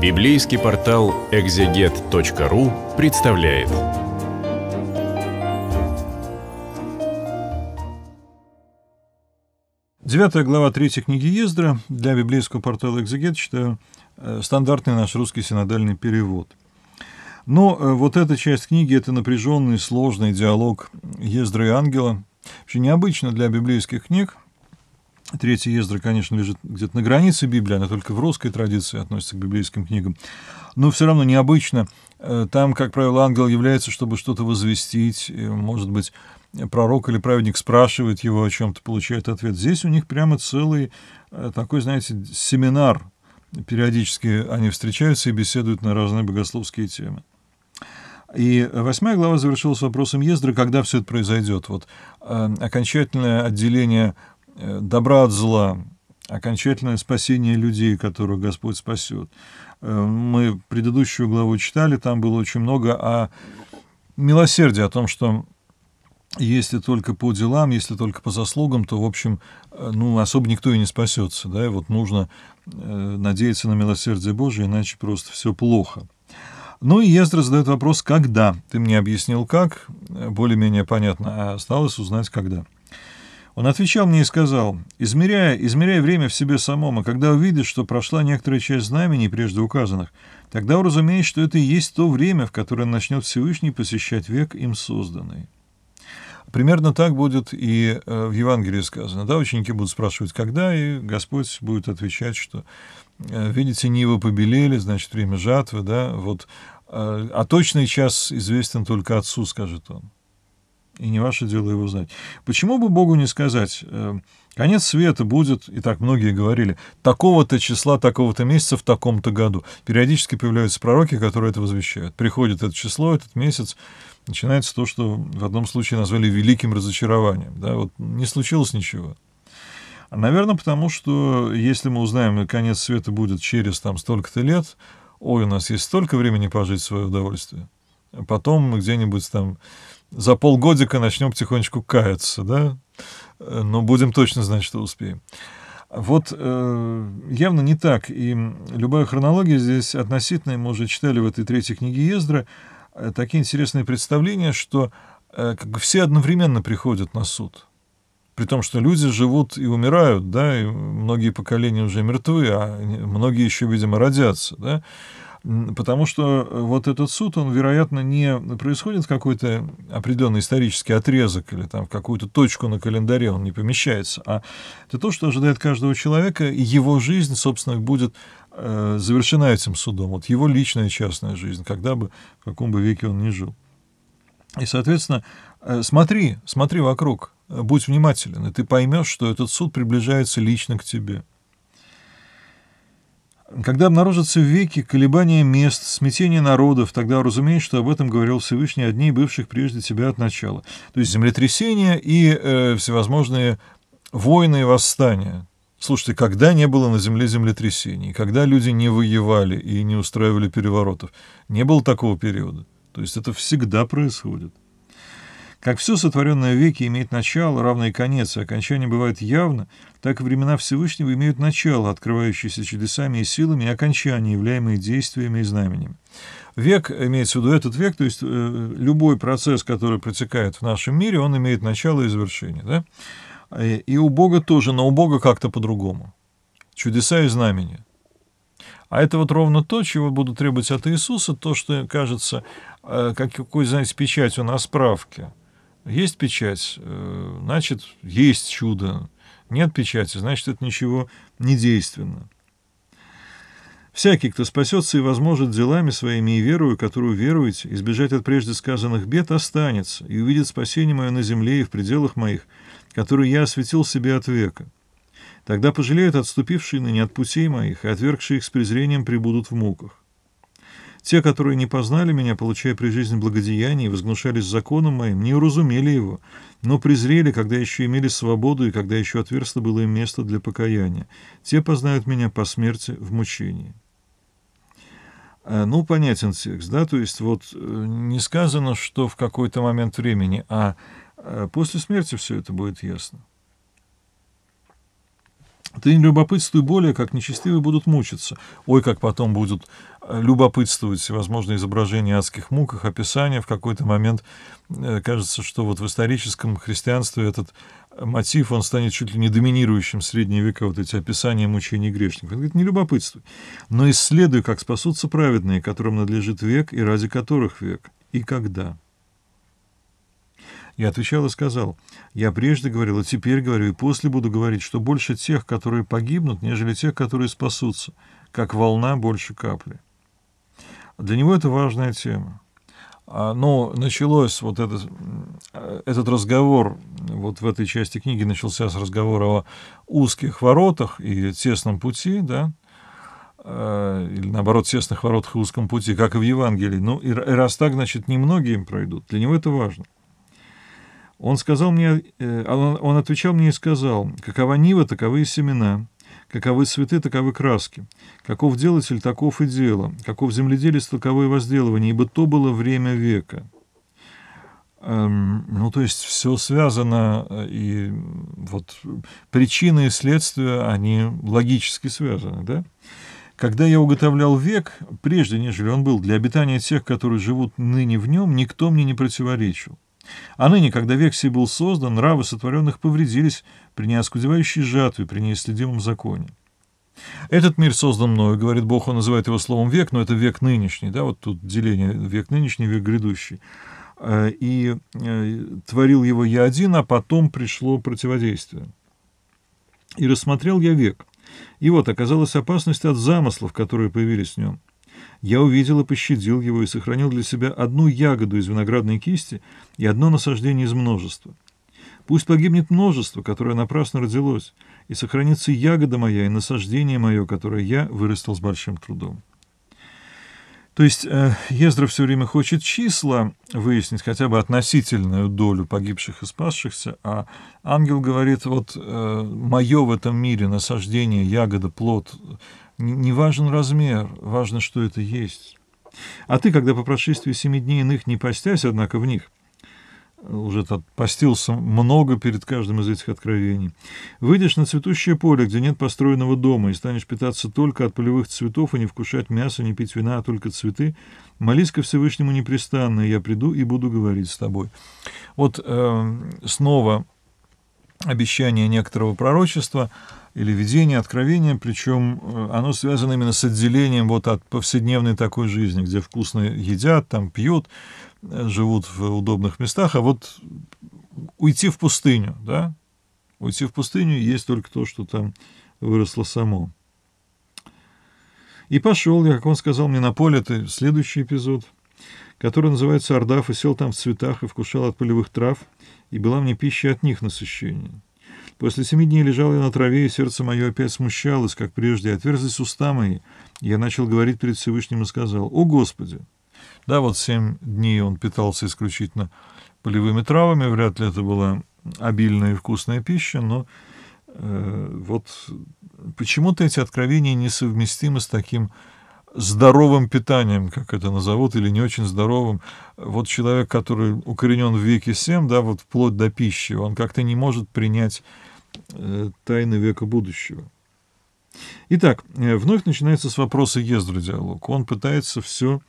Библейский портал экзегет.ру представляет. Девятая глава третьей книги Ездра для библейского портала «Экзегет» считаю э, стандартный наш русский синодальный перевод. Но э, вот эта часть книги – это напряженный, сложный диалог Ездра и Ангела. Вообще необычно для библейских книг Третья Ездра, конечно, лежит где-то на границе Библии, она только в русской традиции относится к библейским книгам, но все равно необычно. Э, там, как правило, ангел является, чтобы что-то возвестить, может быть, пророк или праведник спрашивает его о чем-то, получает ответ. Здесь у них прямо целый э, такой, знаете, семинар. Периодически они встречаются и беседуют на разные богословские темы. И восьмая глава завершилась вопросом Ездры, когда все это произойдет. Вот э, окончательное отделение Э, добра от зла, окончательное спасение людей, которых Господь спасет. Э, мы предыдущую главу читали, там было очень много о милосердии, о том, что если только по делам, если только по заслугам, то, в общем, э, ну, особо никто и не спасется. Да? И вот нужно надеяться на милосердие Божие, иначе просто все плохо. Ну и Ездра задает вопрос, когда? Ты мне объяснил, как, более-менее понятно, а осталось узнать, когда. Он отвечал мне и сказал, «Измеряя, измеряй время в себе самом, а когда увидишь, что прошла некоторая часть знамений, прежде указанных, тогда уразумеешь, что это и есть то время, в которое начнет Всевышний посещать век им созданный». Примерно так будет и э, в Евангелии сказано. Да, ученики будут спрашивать, когда, и Господь будет отвечать, что э, видите, нивы побелели, значит, время жатвы, да, вот, э, а точный час известен только Отцу, скажет Он и не ваше дело его знать. Почему бы Богу не сказать, э, конец света будет, и так многие говорили, такого-то числа, такого-то месяца в таком-то году. Периодически появляются пророки, которые это возвещают. Приходит это число, этот месяц, начинается то, что в одном случае назвали великим разочарованием. Да, вот не случилось ничего. Наверное, потому что если мы узнаем, конец света будет через там столько-то лет, ой, у нас есть столько времени пожить в свое удовольствие. Потом мы где-нибудь там за полгодика начнем потихонечку каяться, да? Э, но будем точно знать, что успеем. Вот э, явно не так. И любая хронология здесь относительная. Мы уже читали в этой третьей книге Ездра э, такие интересные представления, что э, как все одновременно приходят на суд. При том, что люди живут и умирают, да, и многие поколения уже мертвы, а многие еще, видимо, родятся, да. Потому что э, вот этот суд, он, вероятно, не происходит в какой-то определенный исторический отрезок или там в какую-то точку на календаре, он не помещается, а это то, что ожидает каждого человека, и его жизнь, собственно, будет э, завершена этим судом, вот его личная частная жизнь, когда бы, в каком бы веке он ни жил. И, соответственно, э, смотри, смотри вокруг, э, будь внимателен, и ты поймешь, что этот суд приближается лично к тебе. Когда обнаружатся в веке колебания мест, смятение народов, тогда разумеешь, что об этом говорил Всевышний о дней бывших прежде тебя от начала. То есть землетрясения и э, всевозможные войны и восстания. Слушайте, когда не было на земле землетрясений, когда люди не воевали и не устраивали переворотов, не было такого периода. То есть это всегда происходит. Как все сотворенное в веке имеет начало, равное конец, и а окончание бывает явно, так и времена Всевышнего имеют начало, открывающиеся чудесами и силами, и окончание, являемые действиями и знаменем. Век, имеется в виду этот век, то есть э, любой процесс, который протекает в нашем мире, он имеет начало и завершение. Да? И, э, и у Бога тоже, но у Бога как-то по-другому. Чудеса и знамения. А это вот ровно то, чего будут требовать от Иисуса, то, что кажется, э, как какой, знаете, печатью на справке – есть печать, э, значит, есть чудо. Нет печати, значит, это ничего не действенно. Всякий, кто спасется и возможет делами своими и верою, которую веруете, избежать от прежде сказанных бед, останется и увидит спасение мое на земле и в пределах моих, которые я осветил себе от века. Тогда пожалеют отступившие ныне от путей моих, и отвергшие их с презрением прибудут в муках. Те, которые не познали меня, получая при жизни благодеяние, возгнушались законом моим, не уразумели его, но презрели, когда еще имели свободу и когда еще отверстие было им место для покаяния. Те познают меня по смерти в мучении». А, ну, понятен текст, да, то есть вот э, не сказано, что в какой-то момент времени, а, а после смерти все это будет ясно. Ты не любопытствуй более, как нечестивые будут мучиться. Ой, как потом будут э, любопытствовать всевозможные изображения адских мук, их описания. В какой-то момент э, кажется, что вот в историческом христианстве этот мотив, он станет чуть ли не доминирующим в средние века, вот эти описания мучений грешников. Он говорит, не любопытствуй, но исследуй, как спасутся праведные, которым надлежит век и ради которых век, и когда. Я отвечал и сказал, я прежде говорил, а теперь говорю, и после буду говорить, что больше тех, которые погибнут, нежели тех, которые спасутся, как волна больше капли. Для него это важная тема. А, но началось вот этот, э, этот разговор, вот в этой части книги начался с разговора о узких воротах и тесном пути, да, э, или наоборот, тесных воротах и узком пути, как и в Евангелии. Ну, и раз так, значит, немногие им пройдут. Для него это важно. Он сказал мне, э, он отвечал мне и сказал, какова нива, таковы и семена, каковы цветы, таковы краски, каков делатель, таков и дело, каков земледелец, таково и возделывание, ибо то было время века. Эм, ну, то есть все связано, э, и вот причины и следствия, они логически связаны, да? Когда я уготовлял век, прежде нежели он был, для обитания тех, которые живут ныне в нем, никто мне не противоречил. А ныне, когда вексель был создан, нравы сотворенных повредились при неоскудевающей жатве, при неисследимом законе. Этот мир создан мною, говорит Бог, он называет его словом век, но это век нынешний, да, вот тут деление век нынешний, век грядущий. Э, и э, творил его я один, а потом пришло противодействие. И рассмотрел я век. И вот оказалась опасность от замыслов, которые появились в нем я увидел и пощадил его и сохранил для себя одну ягоду из виноградной кисти и одно насаждение из множества. Пусть погибнет множество, которое напрасно родилось, и сохранится ягода моя и насаждение мое, которое я вырастил с большим трудом. То есть э, Ездра все время хочет числа выяснить, хотя бы относительную долю погибших и спасшихся, а ангел говорит, вот э, мое в этом мире насаждение, ягода, плод, не важен размер, важно, что это есть. А ты, когда по прошествии семи дней иных не постясь, однако, в них, уже тот постился много перед каждым из этих откровений, выйдешь на цветущее поле, где нет построенного дома, и станешь питаться только от полевых цветов, и не вкушать мясо, не пить вина, а только цветы, молись ко Всевышнему непрестанно, и я приду и буду говорить с тобой». Вот э, снова обещание некоторого пророчества – или видение, откровение, причем э, оно связано именно с отделением вот от повседневной такой жизни, где вкусно едят, там пьют, э, живут в удобных местах, а вот уйти в пустыню, да, уйти в пустыню есть только то, что там выросло само. И пошел я, как он сказал мне, на поле, это следующий эпизод, который называется «Ордав», и сел там в цветах, и вкушал от полевых трав, и была мне пища от них насыщение. После семи дней лежал я на траве, и сердце мое опять смущалось, как прежде. Отверзлись уста мои. Я начал говорить перед Всевышним и сказал, «О Господи!» Да, вот семь дней он питался исключительно полевыми травами. Вряд ли это была обильная и вкусная пища, но э, вот почему-то эти откровения несовместимы с таким здоровым питанием, как это назовут, или не очень здоровым. Вот человек, который укоренен в веке 7, да, вот вплоть до пищи, он как-то не может принять Э, тайны века будущего. Итак, э, вновь начинается с вопроса Ездра диалог. Он пытается все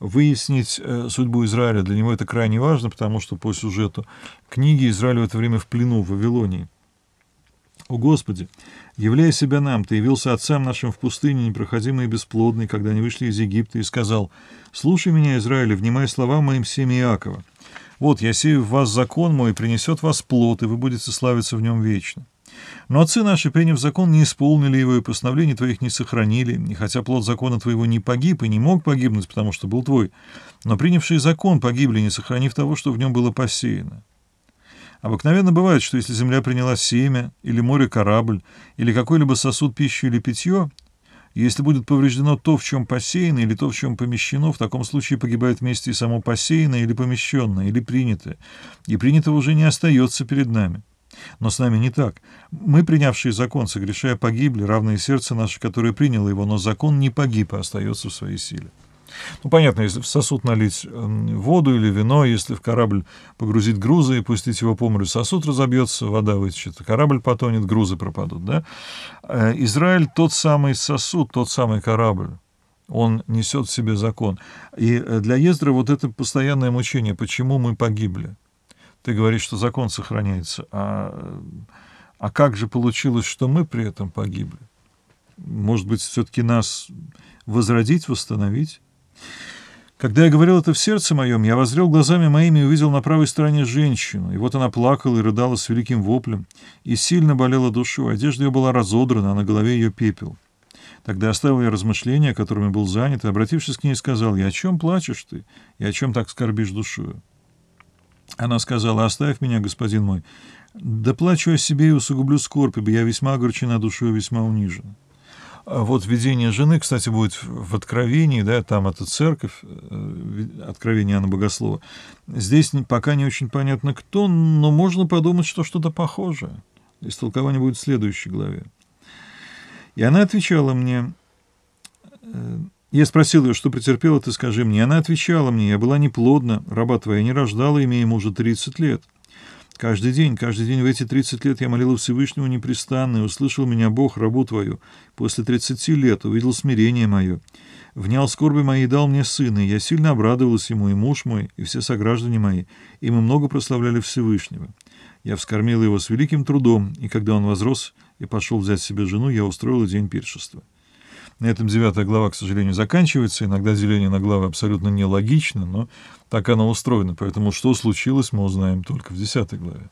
выяснить э, судьбу Израиля. Для него это крайне важно, потому что по сюжету книги Израиль в это время в плену в Вавилонии. «О Господи, являя себя нам, Ты явился отцам нашим в пустыне, непроходимой и бесплодной, когда они вышли из Египта, и сказал, «Слушай меня, Израиль, внимай словам моим семьи Иакова. Вот я сею в вас закон мой, принесет вас плод, и вы будете славиться в нем вечно. Но отцы наши, приняв закон, не исполнили его, и постановлений твоих не сохранили, и хотя плод закона твоего не погиб и не мог погибнуть, потому что был твой, но принявшие закон погибли, не сохранив того, что в нем было посеяно. Обыкновенно бывает, что если земля приняла семя, или море корабль, или какой-либо сосуд пищу или питье, если будет повреждено то, в чем посеяно, или то, в чем помещено, в таком случае погибает вместе и само посеянное, или помещенное, или принятое. И принятого уже не остается перед нами. Но с нами не так. Мы, принявшие закон, согрешая, погибли, равное сердце наше, которое приняло его, но закон не погиб, а остается в своей силе. Ну, понятно, если в сосуд налить э, воду или вино, если в корабль погрузить грузы и пустить его по морю, сосуд разобьется, вода вытечет, корабль потонет, грузы пропадут, да? Э, Израиль тот самый сосуд, тот самый корабль, он несет в себе закон. И э, для Ездра вот это постоянное мучение, почему мы погибли. Ты говоришь, что закон сохраняется, а, а как же получилось, что мы при этом погибли? Может быть, все-таки нас возродить, восстановить? Когда я говорил это в сердце моем, я возрел глазами моими и увидел на правой стороне женщину. И вот она плакала и рыдала с великим воплем, и сильно болела душу, одежда ее была разодрана, а на голове ее пепел. Тогда оставил я размышления, которыми был занят, и, обратившись к ней, сказал, "И о чем плачешь ты? И о чем так скорбишь душою?» Она сказала, «Оставь меня, господин мой, да плачу о себе и усугублю скорбь, ибо я весьма огорчена душою, весьма унижена». А вот видение жены, кстати, будет в Откровении, да, там это церковь, э, Откровение Анна Богослова. Здесь пока не очень понятно кто, но можно подумать, что что-то похожее. Истолкование будет в следующей главе. И она отвечала мне, э, я спросил ее, что претерпела, ты скажи мне. Она отвечала мне, я была неплодна, раба твоя не рождала, имея мужа 30 лет. Каждый день, каждый день в эти 30 лет я молила Всевышнего непрестанно, и услышал меня Бог, рабу твою. После 30 лет увидел смирение мое. Внял скорби моей и дал мне сына, и я сильно обрадовалась ему, и муж мой, и все сограждане мои, и мы много прославляли Всевышнего. Я вскормила его с великим трудом, и когда он возрос и пошел взять себе жену, я устроила день пиршества. На этом девятая глава, к сожалению, заканчивается. Иногда деление на главы абсолютно нелогично, но так оно устроено. Поэтому что случилось, мы узнаем только в десятой главе.